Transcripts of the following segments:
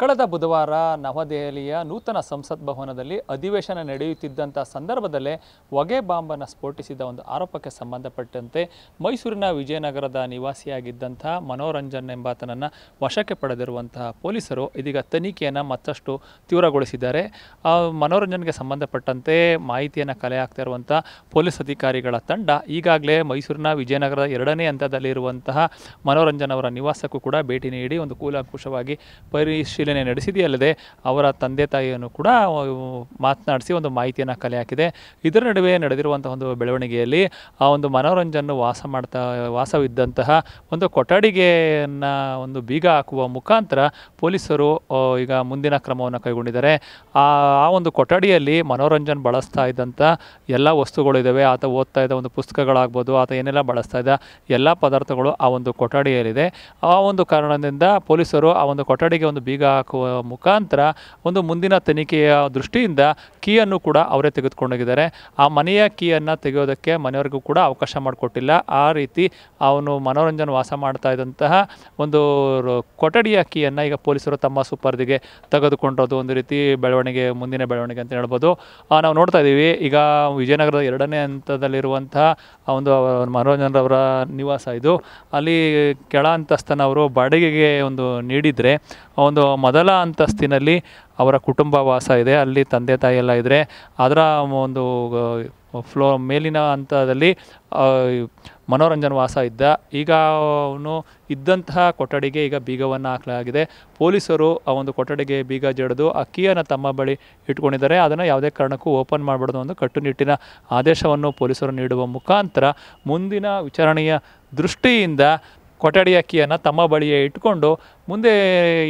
ಕಳೆದ ಬುಧವಾರ ನವದೆಹಲಿಯ ನೂತನ ಸಂಸತ್ ಭವನದಲ್ಲಿ ಅಧಿವೇಶನ ನಡೆಯುತ್ತಿದ್ದಂಥ ಸಂದರ್ಭದಲ್ಲೇ ಹೊಗೆ ಬಾಂಬನ್ನು ಸ್ಫೋಟಿಸಿದ ಒಂದು ಆರೋಪಕ್ಕೆ ಸಂಬಂಧಪಟ್ಟಂತೆ ಮೈಸೂರಿನ ವಿಜಯನಗರದ ನಿವಾಸಿಯಾಗಿದ್ದಂಥ ಮನೋರಂಜನ್ ಎಂಬಾತನನ್ನು ವಶಕ್ಕೆ ಪಡೆದಿರುವಂತಹ ಪೊಲೀಸರು ಇದೀಗ ತನಿಖೆಯನ್ನು ಮತ್ತಷ್ಟು ತೀವ್ರಗೊಳಿಸಿದ್ದಾರೆ ಮನೋರಂಜನ್ಗೆ ಸಂಬಂಧಪಟ್ಟಂತೆ ಮಾಹಿತಿಯನ್ನು ಕಲೆ ಹಾಕ್ತಾ ಇರುವಂಥ ಪೊಲೀಸ್ ಅಧಿಕಾರಿಗಳ ತಂಡ ಈಗಾಗಲೇ ಮೈಸೂರಿನ ವಿಜಯನಗರದ ಎರಡನೇ ಹಂತದಲ್ಲಿರುವಂತಹ ಮನೋರಂಜನ್ ಅವರ ನಿವಾಸಕ್ಕೂ ಕೂಡ ಭೇಟಿ ನೀಡಿ ಒಂದು ಕೂಲಂಕುಷವಾಗಿ ಪರಿಶೀಲ ಪರಿಶೀಲನೆ ನಡೆಸಿದೆಯಲ್ಲದೆ ಅವರ ತಂದೆ ತಾಯಿಯನ್ನು ಕೂಡ ಮಾತನಾಡಿಸಿ ಒಂದು ಮಾಹಿತಿಯನ್ನು ಕಲೆ ಹಾಕಿದೆ ಇದರ ನಡುವೆ ನಡೆದಿರುವಂತಹ ಒಂದು ಬೆಳವಣಿಗೆಯಲ್ಲಿ ಆ ಒಂದು ಮನೋರಂಜನ್ನು ವಾಸ ಮಾಡ್ತಾ ವಾಸವಿದ್ದಂತಹ ಒಂದು ಕೊಠಡಿಗೆಯನ್ನು ಒಂದು ಬೀಗ ಹಾಕುವ ಮುಖಾಂತರ ಪೊಲೀಸರು ಈಗ ಮುಂದಿನ ಕ್ರಮವನ್ನು ಕೈಗೊಂಡಿದ್ದಾರೆ ಆ ಒಂದು ಕೊಠಡಿಯಲ್ಲಿ ಮನೋರಂಜನ್ ಬಳಸ್ತಾ ಇದ್ದಂಥ ಎಲ್ಲ ವಸ್ತುಗಳಿದ್ದಾವೆ ಆತ ಓದ್ತಾ ಇದ್ದ ಒಂದು ಪುಸ್ತಕಗಳಾಗ್ಬೋದು ಆತ ಏನೆಲ್ಲ ಬಳಸ್ತಾ ಇದ್ದ ಎಲ್ಲ ಪದಾರ್ಥಗಳು ಆ ಒಂದು ಕೊಠಡಿಯಲ್ಲಿದೆ ಆ ಒಂದು ಕಾರಣದಿಂದ ಪೊಲೀಸರು ಆ ಒಂದು ಕೊಠಡಿಗೆ ಒಂದು ಬೀಗ ಹಾಕುವ ಮುಖಾಂತರ ಒಂದು ಮುಂದಿನ ತನಿಖೆಯ ದೃಷ್ಟಿಯಿಂದ ಕೀಯನ್ನು ಕೂಡ ಅವರೇ ತೆಗೆದುಕೊಂಡೋಗಿದ್ದಾರೆ ಆ ಮನೆಯ ಕೀಯನ್ನು ತೆಗೆಯೋದಕ್ಕೆ ಮನೆಯವರಿಗೂ ಕೂಡ ಅವಕಾಶ ಮಾಡಿಕೊಟ್ಟಿಲ್ಲ ಆ ರೀತಿ ಅವನು ಮನೋರಂಜನ ವಾಸ ಮಾಡ್ತಾ ಇದ್ದಂತಹ ಒಂದು ಕೊಠಡಿಯ ಕೀಯನ್ನು ಈಗ ಪೊಲೀಸರು ತಮ್ಮ ಸುಪರ್ದಿಗೆ ತೆಗೆದುಕೊಂಡಿರೋದು ಒಂದು ರೀತಿ ಬೆಳವಣಿಗೆ ಮುಂದಿನ ಬೆಳವಣಿಗೆ ಅಂತ ಹೇಳ್ಬೋದು ನಾವು ನೋಡ್ತಾ ಇದ್ದೀವಿ ಈಗ ವಿಜಯನಗರದ ಎರಡನೇ ಹಂತದಲ್ಲಿರುವಂತಹ ಒಂದು ಮನೋರಂಜನರವರ ನಿವಾಸ ಇದು ಅಲ್ಲಿ ಕೆಳ ಅಂತಸ್ತನವರು ಬಾಡಿಗೆಗೆ ಒಂದು ನೀಡಿದರೆ ಒಂದು ಮೊದಲ ಅಂತಸ್ತಿನಲ್ಲಿ ಅವರ ಕುಟುಂಬ ವಾಸ ಇದೆ ಅಲ್ಲಿ ತಂದೆ ತಾಯಿ ಎಲ್ಲ ಇದ್ದರೆ ಅದರ ಒಂದು ಫ್ಲೋ ಮೇಲಿನ ಹಂತದಲ್ಲಿ ಮನೋರಂಜನ್ ವಾಸ ಇದ್ದ ಈಗ ಅವನು ಇದ್ದಂತಹ ಕೊಠಡಿಗೆ ಈಗ ಬೀಗವನ್ನು ಹಾಕಲಾಗಿದೆ ಪೊಲೀಸರು ಆ ಒಂದು ಕೊಠಡಿಗೆ ಬೀಗ ಜಡಿದು ಅಕ್ಕಿಯನ್ನು ತಮ್ಮ ಬಳಿ ಇಟ್ಕೊಂಡಿದ್ದಾರೆ ಅದನ್ನು ಯಾವುದೇ ಕಾರಣಕ್ಕೂ ಓಪನ್ ಮಾಡಬಾರ್ದು ಒಂದು ಕಟ್ಟುನಿಟ್ಟಿನ ಆದೇಶವನ್ನು ಪೊಲೀಸರು ನೀಡುವ ಮುಖಾಂತರ ಮುಂದಿನ ವಿಚಾರಣೆಯ ದೃಷ್ಟಿಯಿಂದ ಕೊಠಡಿ ಅಕ್ಕಿಯನ್ನು ತಮ್ಮ ಬಳಿಯೇ ಇಟ್ಟುಕೊಂಡು ಮುಂದೆ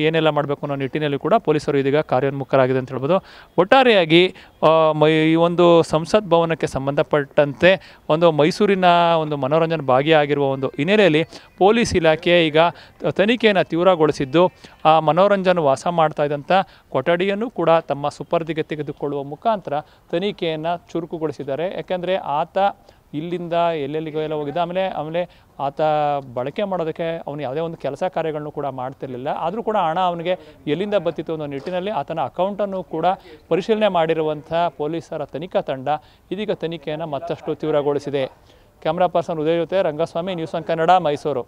ಏನೆಲ್ಲ ಮಾಡಬೇಕು ಅನ್ನೋ ನಿಟ್ಟಿನಲ್ಲಿ ಕೂಡ ಪೊಲೀಸರು ಇದೀಗ ಕಾರ್ಯೋನ್ಮುಖರಾಗಿದೆ ಅಂತ ಹೇಳ್ಬೋದು ಒಟ್ಟಾರೆಯಾಗಿ ಈ ಒಂದು ಸಂಸತ್ ಭವನಕ್ಕೆ ಸಂಬಂಧಪಟ್ಟಂತೆ ಒಂದು ಮೈಸೂರಿನ ಒಂದು ಮನೋರಂಜನೆ ಭಾಗಿಯಾಗಿರುವ ಒಂದು ಹಿನ್ನೆಲೆಯಲ್ಲಿ ಪೊಲೀಸ್ ಇಲಾಖೆ ಈಗ ತನಿಖೆಯನ್ನು ತೀವ್ರಗೊಳಿಸಿದ್ದು ಆ ಮನೋರಂಜನ ವಾಸ ಮಾಡ್ತಾ ಇದ್ದಂಥ ಕೊಠಡಿಯನ್ನು ಕೂಡ ತಮ್ಮ ಸುಪರ್ದಿಗೆ ತೆಗೆದುಕೊಳ್ಳುವ ಮುಖಾಂತರ ತನಿಖೆಯನ್ನು ಚುರುಕುಗೊಳಿಸಿದ್ದಾರೆ ಯಾಕೆಂದರೆ ಆತ ಇಲ್ಲಿಂದ ಎಲ್ಲ ಹೋಗಿದ್ದ ಆಮೇಲೆ ಆಮೇಲೆ ಆತ ಬಳಕೆ ಮಾಡೋದಕ್ಕೆ ಅವನು ಯಾವುದೇ ಒಂದು ಕೆಲಸ ಕಾರ್ಯಗಳನ್ನು ಕೂಡ ಮಾಡ್ತಿರಲಿಲ್ಲ ಆದರೂ ಕೂಡ ಹಣ ಅವನಿಗೆ ಎಲ್ಲಿಂದ ಬತ್ತಿತ್ತು ಅನ್ನೋ ನಿಟ್ಟಿನಲ್ಲಿ ಆತನ ಅಕೌಂಟನ್ನು ಕೂಡ ಪರಿಶೀಲನೆ ಮಾಡಿರುವಂಥ ಪೊಲೀಸರ ತನಿಖಾ ತಂಡ ಇದೀಗ ತನಿಖೆಯನ್ನು ಮತ್ತಷ್ಟು ತೀವ್ರಗೊಳಿಸಿದೆ ಕ್ಯಾಮ್ರಾ ಪರ್ಸನ್ ಉದಯ ಜೊತೆ ರಂಗಸ್ವಾಮಿ ನ್ಯೂಸ್ ಆನ್ ಕನ್ನಡ ಮೈಸೂರು